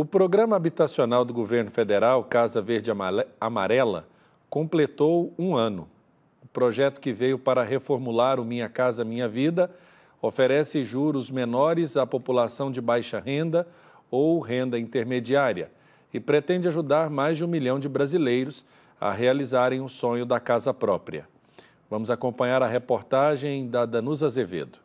O programa habitacional do governo federal, Casa Verde Amarela, completou um ano. O projeto que veio para reformular o Minha Casa Minha Vida oferece juros menores à população de baixa renda ou renda intermediária e pretende ajudar mais de um milhão de brasileiros a realizarem o sonho da casa própria. Vamos acompanhar a reportagem da Danusa Azevedo.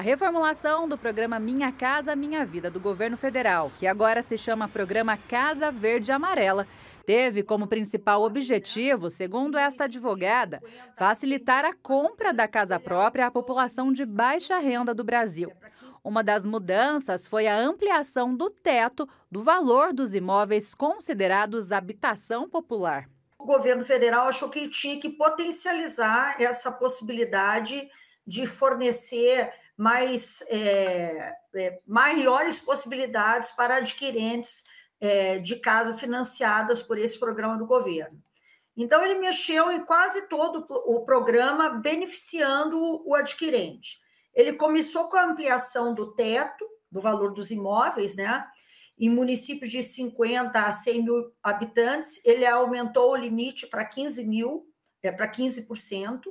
A reformulação do programa Minha Casa Minha Vida do governo federal, que agora se chama Programa Casa Verde Amarela, teve como principal objetivo, segundo esta advogada, facilitar a compra da casa própria à população de baixa renda do Brasil. Uma das mudanças foi a ampliação do teto do valor dos imóveis considerados habitação popular. O governo federal achou que tinha que potencializar essa possibilidade de fornecer mais é, é, maiores possibilidades para adquirentes é, de casa financiadas por esse programa do governo. Então, ele mexeu em quase todo o programa, beneficiando o adquirente. Ele começou com a ampliação do teto, do valor dos imóveis, né? Em municípios de 50 a 100 mil habitantes, ele aumentou o limite para 15 mil, é, para 15%.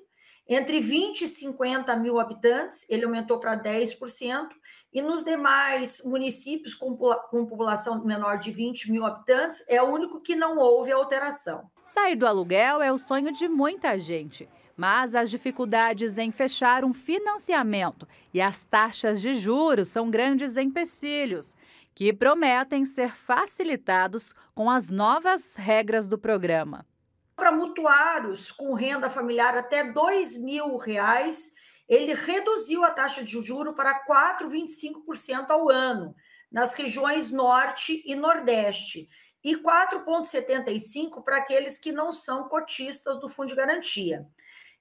Entre 20 e 50 mil habitantes, ele aumentou para 10%, e nos demais municípios com, com população menor de 20 mil habitantes, é o único que não houve alteração. Sair do aluguel é o sonho de muita gente. Mas as dificuldades em fechar um financiamento e as taxas de juros são grandes empecilhos, que prometem ser facilitados com as novas regras do programa para mutuários com renda familiar até dois mil reais, ele reduziu a taxa de juro para 4,25% ao ano nas regiões norte e nordeste e 4,75 para aqueles que não são cotistas do Fundo de Garantia.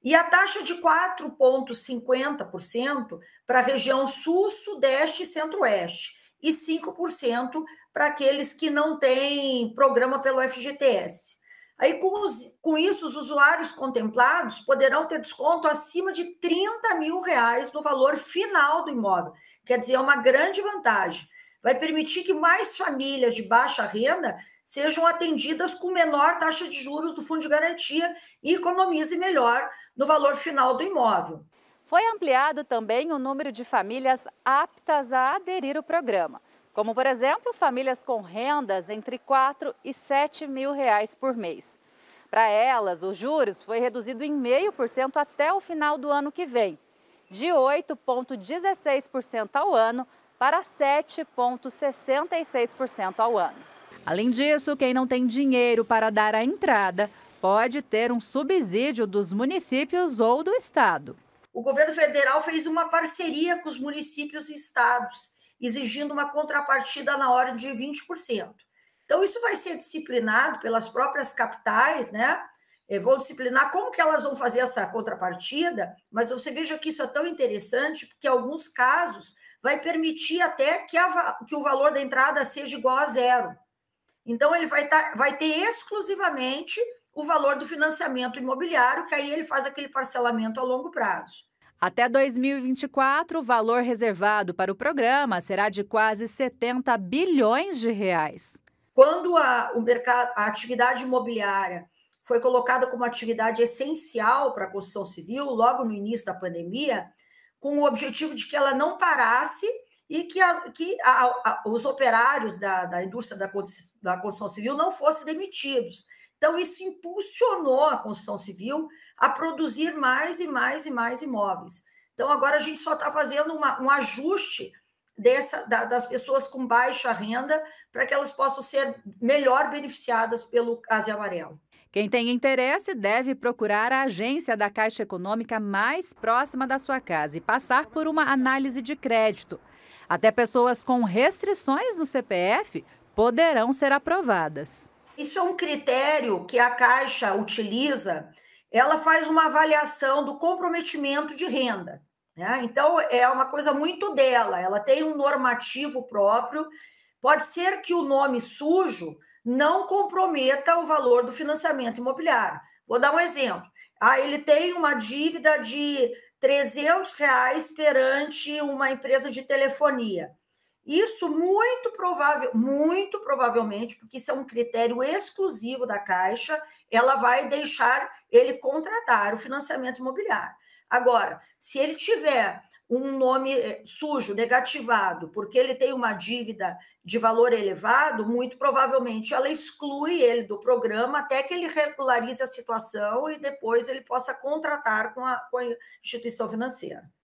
E a taxa de 4,50% para a região sul, sudeste e centro-oeste, e 5% para aqueles que não têm programa pelo FGTS. Aí, com, os, com isso, os usuários contemplados poderão ter desconto acima de 30 mil reais no valor final do imóvel. Quer dizer, é uma grande vantagem. Vai permitir que mais famílias de baixa renda sejam atendidas com menor taxa de juros do fundo de garantia e economize melhor no valor final do imóvel. Foi ampliado também o número de famílias aptas a aderir ao programa como por exemplo famílias com rendas entre 4 e 7 mil reais por mês. Para elas, os juros foi reduzido em 0,5% até o final do ano que vem, de 8,16% ao ano para 7,66% ao ano. Além disso, quem não tem dinheiro para dar a entrada pode ter um subsídio dos municípios ou do estado. O governo federal fez uma parceria com os municípios e estados exigindo uma contrapartida na hora de 20%. Então, isso vai ser disciplinado pelas próprias capitais, né? É, vão vou disciplinar como que elas vão fazer essa contrapartida, mas você veja que isso é tão interessante, porque em alguns casos vai permitir até que, a, que o valor da entrada seja igual a zero. Então, ele vai, tá, vai ter exclusivamente o valor do financiamento imobiliário, que aí ele faz aquele parcelamento a longo prazo. Até 2024, o valor reservado para o programa será de quase 70 bilhões de reais. Quando a, o mercado, a atividade imobiliária foi colocada como atividade essencial para a construção civil, logo no início da pandemia, com o objetivo de que ela não parasse e que, a, que a, a, os operários da, da indústria da, da construção civil não fossem demitidos. Então, isso impulsionou a construção civil a produzir mais e mais e mais imóveis. Então, agora a gente só está fazendo uma, um ajuste dessa, da, das pessoas com baixa renda para que elas possam ser melhor beneficiadas pelo Case Amarelo. Quem tem interesse deve procurar a agência da Caixa Econômica mais próxima da sua casa e passar por uma análise de crédito. Até pessoas com restrições no CPF poderão ser aprovadas. Isso é um critério que a Caixa utiliza, ela faz uma avaliação do comprometimento de renda. Né? Então, é uma coisa muito dela, ela tem um normativo próprio. Pode ser que o nome sujo não comprometa o valor do financiamento imobiliário. Vou dar um exemplo. Ah, ele tem uma dívida de 300 reais perante uma empresa de telefonia. Isso muito provável, muito provavelmente, porque isso é um critério exclusivo da Caixa, ela vai deixar ele contratar o financiamento imobiliário. Agora, se ele tiver um nome eh, sujo, negativado, porque ele tem uma dívida de valor elevado, muito provavelmente ela exclui ele do programa até que ele regularize a situação e depois ele possa contratar com a, com a instituição financeira.